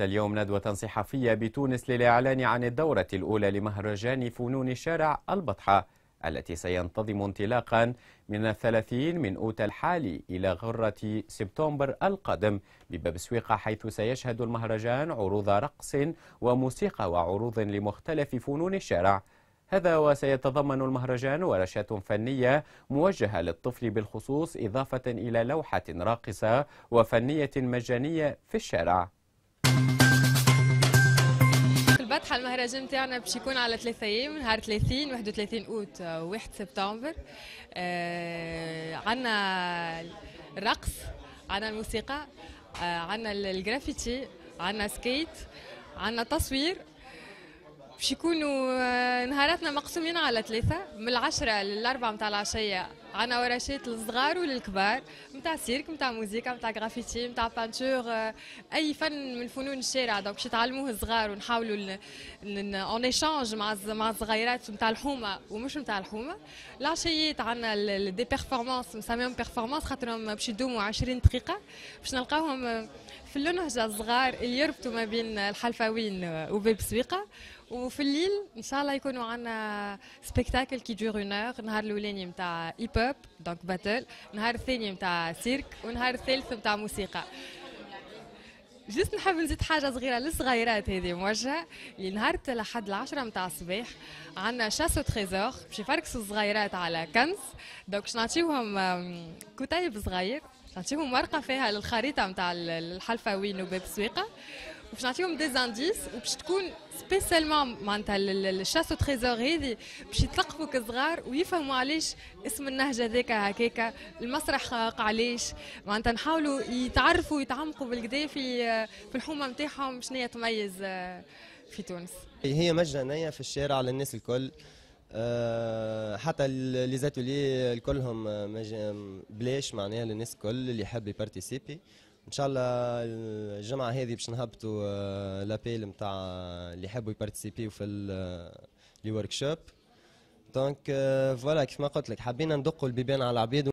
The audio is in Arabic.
اليوم ندوة صحفية بتونس للإعلان عن الدورة الأولى لمهرجان فنون الشارع البطحة التي سينتظم انطلاقا من الثلاثين من أوت الحالي إلى غرة سبتمبر القادم بباب سويقة حيث سيشهد المهرجان عروض رقص وموسيقى وعروض لمختلف فنون الشارع هذا وسيتضمن المهرجان ورشات فنية موجهة للطفل بالخصوص إضافة إلى لوحة راقصة وفنية مجانية في الشارع فتح المهرجان تاعنا باش يكون على ثلاثة ايام نهار 30 31 اوت آه، و1 سبتمبر آه، عندنا الرقص عندنا الموسيقى آه، عندنا الجرافيتي عندنا سكيت عندنا تصوير باش يكونوا نهاراتنا مقسومين على ثلاثة من العشرة للأربعة متاع العشية عندنا ورشات للصغار وللكبار نتاع سيرك نتاع موزيكا نتاع غرافيتي نتاع بانتور آه، اي فن من فنون الشارع دونك باش يتعلموه الصغار ونحاولوا اون ايشانج مع مع الصغيرات نتاع الحومه ومش نتاع الحومه العشيات عندنا دي بيرفورمانس نسميهم بيرفورمانس خاطرهم باش يدوموا 20 دقيقه باش نلقاهم في النهجة الصغار اللي يربطوا ما بين الحلفاوين وباب سويقة وفي الليل ان شاء الله يكونوا عندنا سبيكتاكل كي دور اون النهار الاولاني نتاع اي هوب دونك باتل النهار الثاني نتاع سيرك والنهار الثالث نتاع موسيقى جست نحب نزيد حاجة صغيرة للصغيرات هذه موجهة اللي نهار لحد العشرة متاع الصباح عندنا شاسو تريزور باش يفركسوا الصغيرات على كنز دونك باش نعطيوهم كتيب صغير نعطيهم ورقه فيها الخريطه نتاع الحلفه وين وباب السويقه وباش نعطيهم دي زانديس وباش تكون سبيسيالمون معناتها الشاسو تريزور هذه باش يتلقفوا كصغار ويفهموا علاش اسم النهج هذاك هكاكا المسرح علاش معناتها نحاولوا يتعرفوا ويتعمقوا بالكدا في في الحومه نتاعهم شنو تميز آه، في تونس هي مجانيه في الشارع للناس الكل أه حتى لي زاتولي كلهم آه، بلاش معناها للناس الكل اللي يحب يبارتيسيبي ان شاء الله الجمعه هذه باش نهبطوا آه، لابيل نتاع اللي يحبوا يبارتيسيبيو في الورك شوب دونك فوالا كيف ما قلت لك حبينا ندقوا البيبان على العبيد